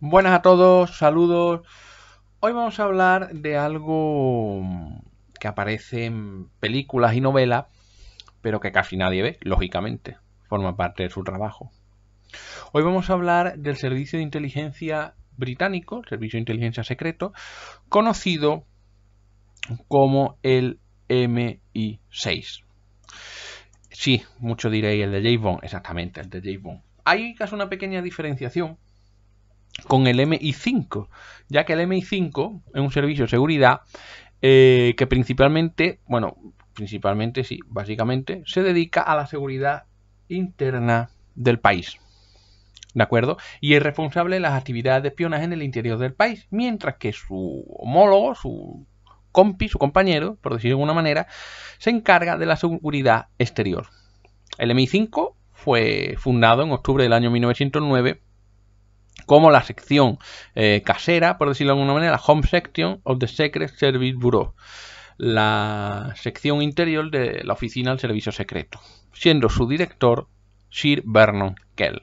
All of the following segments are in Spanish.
Buenas a todos, saludos. Hoy vamos a hablar de algo que aparece en películas y novelas, pero que casi nadie ve, lógicamente, forma parte de su trabajo. Hoy vamos a hablar del servicio de inteligencia británico, servicio de inteligencia secreto, conocido como el MI6. Sí, mucho diréis el de James Bond, exactamente, el de James Bond. Hay casi una pequeña diferenciación con el MI5, ya que el MI5 es un servicio de seguridad eh, que principalmente, bueno, principalmente sí, básicamente, se dedica a la seguridad interna del país. ¿De acuerdo? Y es responsable de las actividades de espionaje en el interior del país, mientras que su homólogo, su compi, su compañero, por decirlo de alguna manera, se encarga de la seguridad exterior. El MI5 fue fundado en octubre del año 1909 como la sección eh, casera, por decirlo de alguna manera, la Home Section of the Secret Service Bureau, la sección interior de la Oficina del Servicio Secreto, siendo su director Sir Vernon Kell.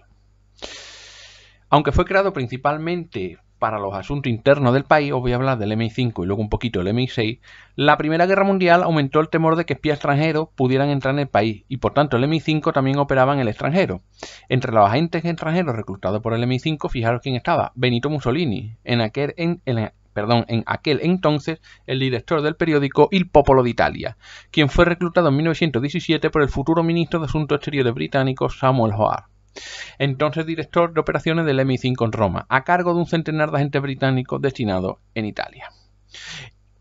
Aunque fue creado principalmente para los asuntos internos del país, os voy a hablar del MI5 y luego un poquito del MI6, la Primera Guerra Mundial aumentó el temor de que espías extranjeros pudieran entrar en el país y por tanto el MI5 también operaba en el extranjero. Entre los agentes extranjeros reclutados por el MI5, fijaros quién estaba, Benito Mussolini, en aquel, entonces el director del periódico Il Popolo d'Italia, quien fue reclutado en 1917 por el futuro ministro de Asuntos Exteriores británico Samuel Hoare entonces director de operaciones del MI5 en Roma, a cargo de un centenar de agentes británicos destinados en Italia.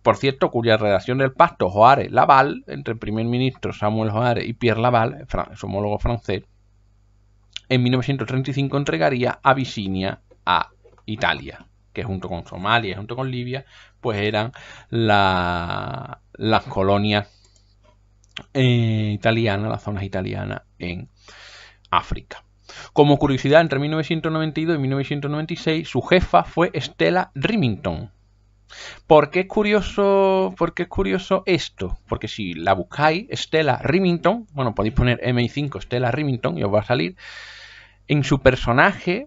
Por cierto, cuya redacción del pacto Joare-Laval, entre el primer ministro Samuel Joare y Pierre Laval, su homólogo francés, en 1935 entregaría Abisinia a Italia, que junto con Somalia y junto con Libia, pues eran las colonias eh, italianas, las zonas italianas en África. Como curiosidad, entre 1992 y 1996 su jefa fue Stella Remington. ¿Por qué es curioso, por es curioso esto? Porque si la buscáis, Stella Remington, bueno, podéis poner MI5 Stella Remington y os va a salir. En su personaje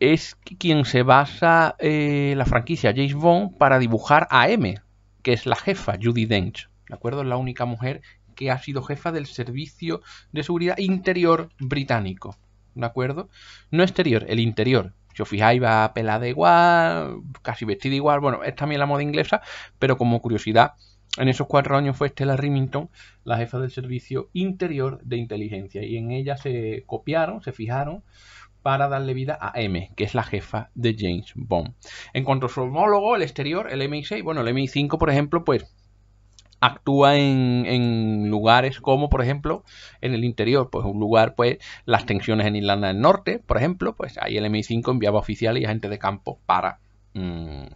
es quien se basa eh, la franquicia James Bond para dibujar a M, que es la jefa, Judy Dench. ¿De acuerdo? Es la única mujer que ha sido jefa del Servicio de Seguridad Interior británico. ¿de acuerdo? No exterior, el interior. Si os fijáis, va pelada igual, casi vestida igual. Bueno, es también la moda inglesa, pero como curiosidad, en esos cuatro años fue Stella Remington la jefa del servicio interior de inteligencia y en ella se copiaron, se fijaron para darle vida a M, que es la jefa de James Bond. En cuanto a su homólogo, el exterior, el MI6, bueno, el MI5, por ejemplo, pues actúa en, lugares como, por ejemplo, en el interior, pues un lugar, pues las tensiones en Irlanda del Norte, por ejemplo, pues ahí el MI5 enviaba oficiales y agentes de campo para mm,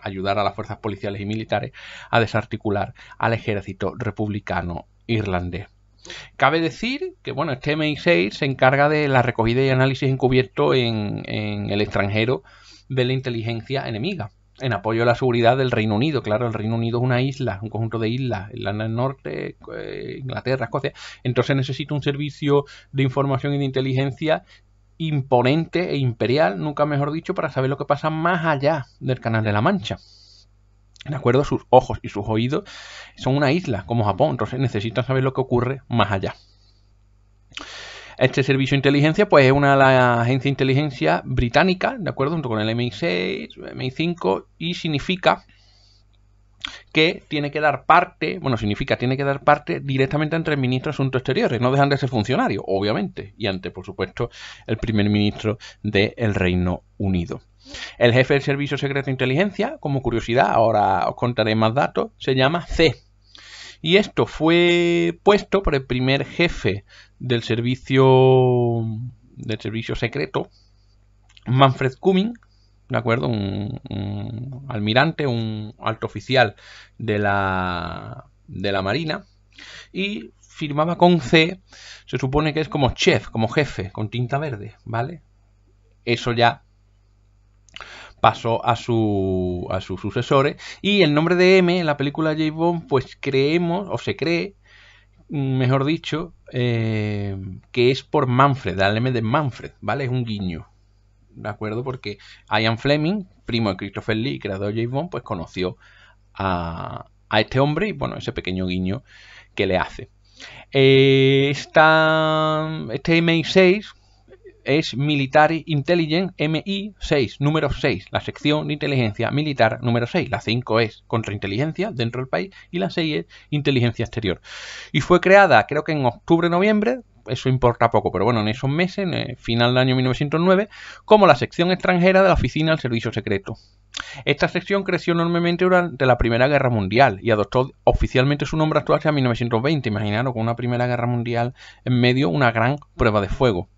ayudar a las fuerzas policiales y militares a desarticular al ejército republicano irlandés. Cabe decir que bueno, este MI6 se encarga de la recogida y análisis encubierto en el extranjero de la inteligencia enemiga en apoyo a la seguridad del Reino Unido. Claro, el Reino Unido es una isla, un conjunto de islas, el del Norte, eh, Inglaterra, Escocia. Entonces necesita un servicio de información y de inteligencia imponente e imperial, nunca mejor dicho, para saber lo que pasa más allá del Canal de la Mancha. ¿De acuerdo? Sus ojos y sus oídos son una isla como Japón, entonces necesitan saber lo que ocurre más allá. Este servicio de inteligencia, pues es una de las agencias de inteligencia británica, ¿de acuerdo? Junto con el MI6, MI5, y significa que tiene que dar parte, bueno, significa tiene que dar parte directamente entre el ministro de Asuntos Exteriores, no dejan de ser funcionario, obviamente, y ante, por supuesto, el primer ministro del Reino Unido. El jefe del Servicio Secreto de Inteligencia, como curiosidad, ahora os contaré más datos, se llama C, y esto fue puesto por el primer jefe del servicio del servicio secreto, Manfred Cumming, ¿de acuerdo? Un, un almirante, un alto oficial de la, de la Marina. Y firmaba con C, se supone que es como chef, como jefe, con tinta verde, ¿vale? Eso ya pasó a su, sus sucesores. Y el nombre de M en la película J. Bond, pues creemos, o se cree, mm, mejor dicho, eh, que es por Manfred, el M de Manfred, ¿vale? Es un guiño. ¿De acuerdo? Porque Ian Fleming, primo de Christopher Lee, creador de J. Bond, pues conoció a, este hombre y bueno, ese pequeño guiño que le hace. Eh, este m 6 es Military Intelligence MI6, número 6, la sección de inteligencia militar número 6. La 5 es contrainteligencia dentro del país y la 6 es inteligencia exterior. Y fue creada creo que en octubre-noviembre, eso importa poco, pero bueno, en esos meses, en el final del año 1909, como la sección extranjera de la Oficina del Servicio Secreto. Esta sección creció enormemente durante la Primera Guerra Mundial y adoptó oficialmente su nombre actual en 1920. Imaginaros, con una Primera Guerra Mundial en medio, una gran prueba de fuego.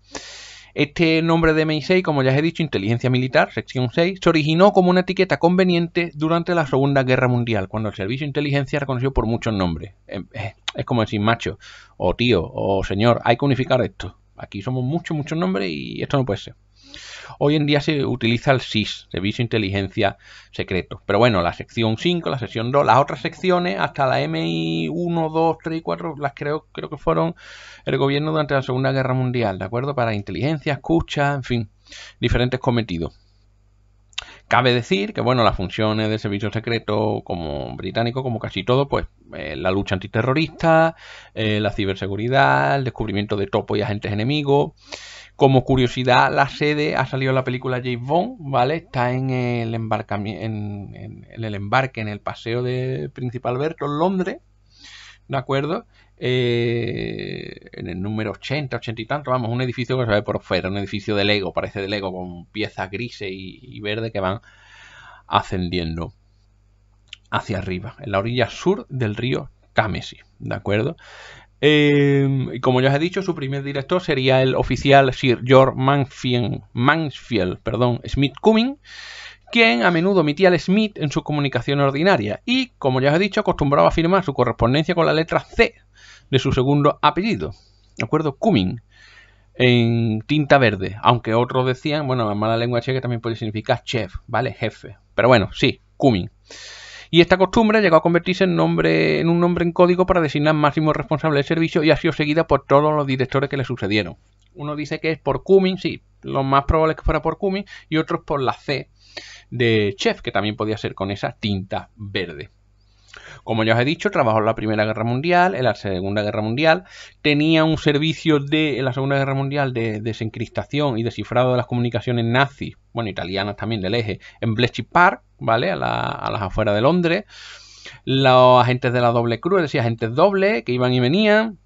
Este nombre de MI6, como ya he dicho, Inteligencia Militar, sección 6, se originó como una etiqueta conveniente durante la Segunda Guerra Mundial, cuando el servicio de inteligencia era conocido por muchos nombres. Em, eh, es como decir macho, o tío, o señor, hay que unificar esto. Aquí somos muchos, muchos nombres y esto no puede ser. Hoy en día se utiliza el SIS, Servicio de Inteligencia Secreto. Pero bueno, la sección 5, la sección 2, las otras secciones, hasta la MI 1, 2, 3 y 4, las creo, creo que fueron el gobierno durante la Segunda Guerra Mundial, ¿de acuerdo? Para inteligencia, escucha, en fin, diferentes cometidos. Cabe decir que, bueno, las funciones del servicio secreto como británico, como casi todo, pues eh, la lucha antiterrorista, eh, la ciberseguridad, el descubrimiento de topos y agentes enemigos, como curiosidad, la sede ha salido la película James Bond, ¿vale? Está en el, en, el embarque, en el paseo de Príncipe Alberto, en Londres, ¿de acuerdo? Eh, en el número 80, 80 y tanto, vamos, un edificio que se ve por fuera, un edificio de Lego, parece de Lego, con piezas grises y, verdes que van ascendiendo hacia arriba, en la orilla sur del río Támesis, ¿de acuerdo? Em, y como ya os he dicho, su primer director sería el oficial Sir George Mansfield, perdón, Smith Cumming, quien a menudo omitía al Smith en su comunicación ordinaria y, como ya os he dicho, acostumbraba a firmar su correspondencia con la letra C de su segundo apellido, ¿de acuerdo? Cumming, en tinta verde, aunque otros decían, bueno, la mala lengua checa también puede significar chef, ¿vale? Jefe, pero bueno, sí, Cumming y esta costumbre llegó a convertirse en, nombre, en un nombre en código para designar máximo responsable del servicio y ha sido seguida por todos los directores que le sucedieron. Uno dice que es por Cummings, sí, lo más probable es que fuera por Cummings, y otros por la C de Chef, que también podía ser con esa tinta verde. Como ya os he dicho, trabajó en la Primera Guerra Mundial, en la Segunda Guerra Mundial, tenía un servicio de, en la Segunda Guerra Mundial de desencristación y descifrado de las comunicaciones nazis, bueno, italianas también del eje, en Bletchley Park, ¿vale? A, las afueras de Londres. Los agentes de la doble cruz, es agentes dobles que iban y venían.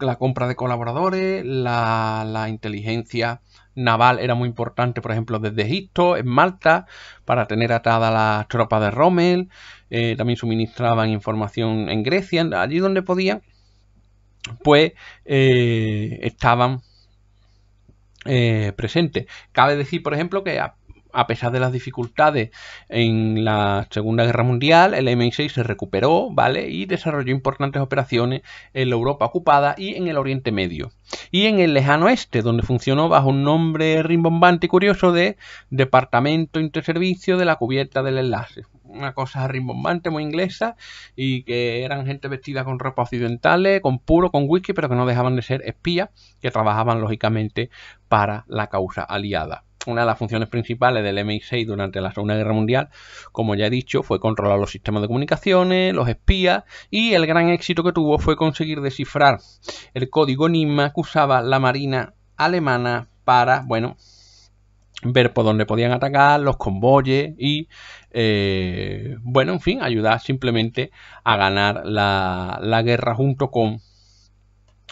la compra de colaboradores, la, inteligencia naval era muy importante, por ejemplo, desde Egipto, en Malta, para tener atadas las tropas de Rommel. Eh, también suministraban información en Grecia, allí donde podían, pues eh, estaban eh, presentes. Cabe decir, por ejemplo, que a, a pesar de las dificultades en la Segunda Guerra Mundial, el MI6 se recuperó, ¿vale? Y desarrolló importantes operaciones en la Europa ocupada y en el Oriente Medio. Y en el lejano este, donde funcionó bajo un nombre rimbombante y curioso de Departamento Interservicio de la Cubierta del Enlace. Una cosa rimbombante, muy inglesa, y que eran gente vestida con ropa occidentales, con puro, con whisky, pero que no dejaban de ser espías que trabajaban lógicamente para la causa aliada una de las funciones principales del MI6 durante la Segunda Guerra Mundial, como ya he dicho, fue controlar los sistemas de comunicaciones, los espías, y el gran éxito que tuvo fue conseguir descifrar el código enigma que usaba la Marina alemana para, bueno, ver por dónde podían atacar, los convoyes y, eh, bueno, en fin, ayudar simplemente a ganar la, la guerra junto con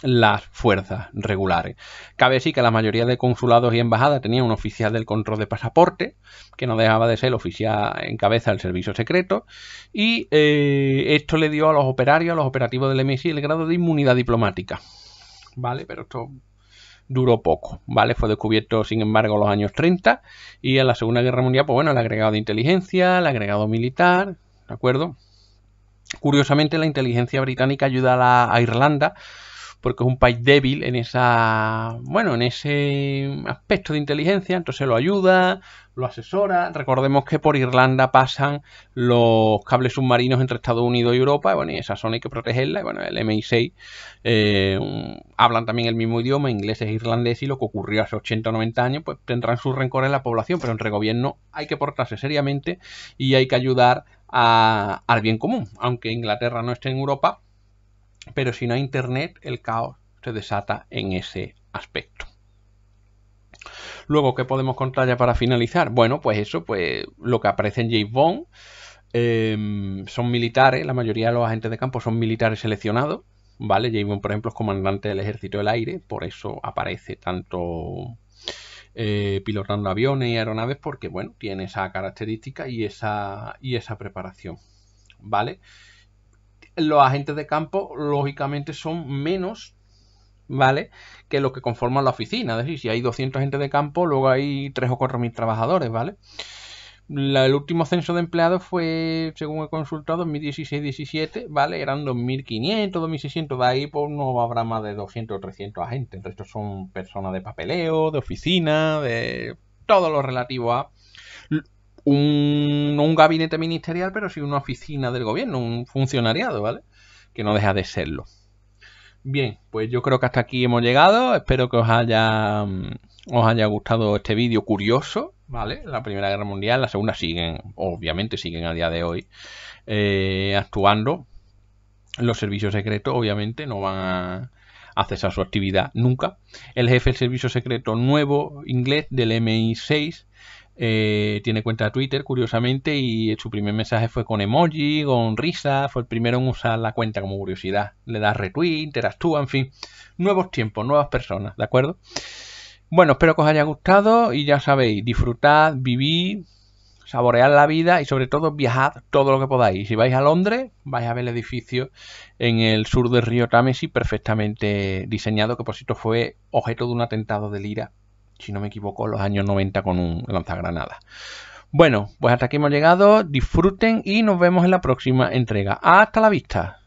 las fuerzas regulares. Cabe sí que la mayoría de consulados y embajadas tenían un oficial del control de pasaporte, que no dejaba de ser el oficial en cabeza del servicio secreto, y eh, esto le dio a los operarios, a los operativos del MSI, el grado de inmunidad diplomática. ¿Vale? Pero esto duró poco, ¿vale? Fue descubierto, sin embargo, en los años 30 y en la Segunda Guerra Mundial, pues bueno, el agregado de inteligencia, el agregado militar, ¿de acuerdo? Curiosamente, la inteligencia británica ayuda a Irlanda porque es un país débil en esa, bueno, en ese aspecto de inteligencia, entonces lo ayuda, lo asesora. Recordemos que por Irlanda pasan los cables submarinos entre Estados Unidos y Europa, y bueno, y esa zona hay que protegerla, y bueno, el MI6 eh, hablan también el mismo idioma, inglés e irlandés y lo que ocurrió hace 80 o 90 años, pues tendrán sus rencores en la población, pero entre gobierno hay que portarse seriamente y hay que ayudar al bien común. Aunque Inglaterra no esté en Europa, pero si no hay Internet, el caos se desata en ese aspecto. Luego, ¿qué podemos contar ya para finalizar? Bueno, pues eso, pues lo que aparece en James Bond em, son militares, la mayoría de los agentes de campo son militares seleccionados, ¿vale? James Bond, por ejemplo, es comandante del ejército del aire, por eso aparece tanto eh, pilotando aviones y aeronaves, porque, bueno, tiene esa característica y esa, y esa preparación, ¿vale? vale los agentes de campo, lógicamente, son menos, ¿vale? Que los que conforman la oficina. Es decir, si hay 200 agentes de campo, luego hay 3 o 4 mil trabajadores, ¿vale? el último censo de empleados fue, según he consultado, 2016-17, ¿vale? Eran 2.500, 2.600, de ahí pues no habrá más de 200 o 300 agentes. estos son personas de papeleo, de oficina, de todo lo relativo a un, un gabinete ministerial, pero sí una oficina del gobierno, un funcionariado, ¿vale? Que no deja de serlo. Bien, pues yo creo que hasta aquí hemos llegado. Espero que os haya, mm, os haya gustado este vídeo curioso, ¿vale? La Primera Guerra Mundial, la Segunda siguen, obviamente siguen a día de hoy eh, actuando. Los servicios secretos, obviamente, no van a, a cesar su actividad nunca. El jefe del servicio secreto nuevo inglés del MI6 eh, tiene cuenta de Twitter, curiosamente, y su primer mensaje fue con emoji, con risa, fue el primero en usar la cuenta como curiosidad. Le da retweet, interactúa, en fin. Nuevos tiempos, nuevas personas, ¿de acuerdo? Bueno, espero que os haya gustado y ya sabéis, disfrutad, vivid, saboread la vida y sobre todo viajad todo lo que podáis. Si vais a Londres, vais a ver el edificio en el sur del río Támesis perfectamente diseñado, que por cierto fue objeto de un atentado de lira si no me equivoco, los años 90 con un lanzagranadas. Bueno, pues hasta aquí hemos llegado. Disfruten y nos vemos en la próxima entrega. Hasta la vista.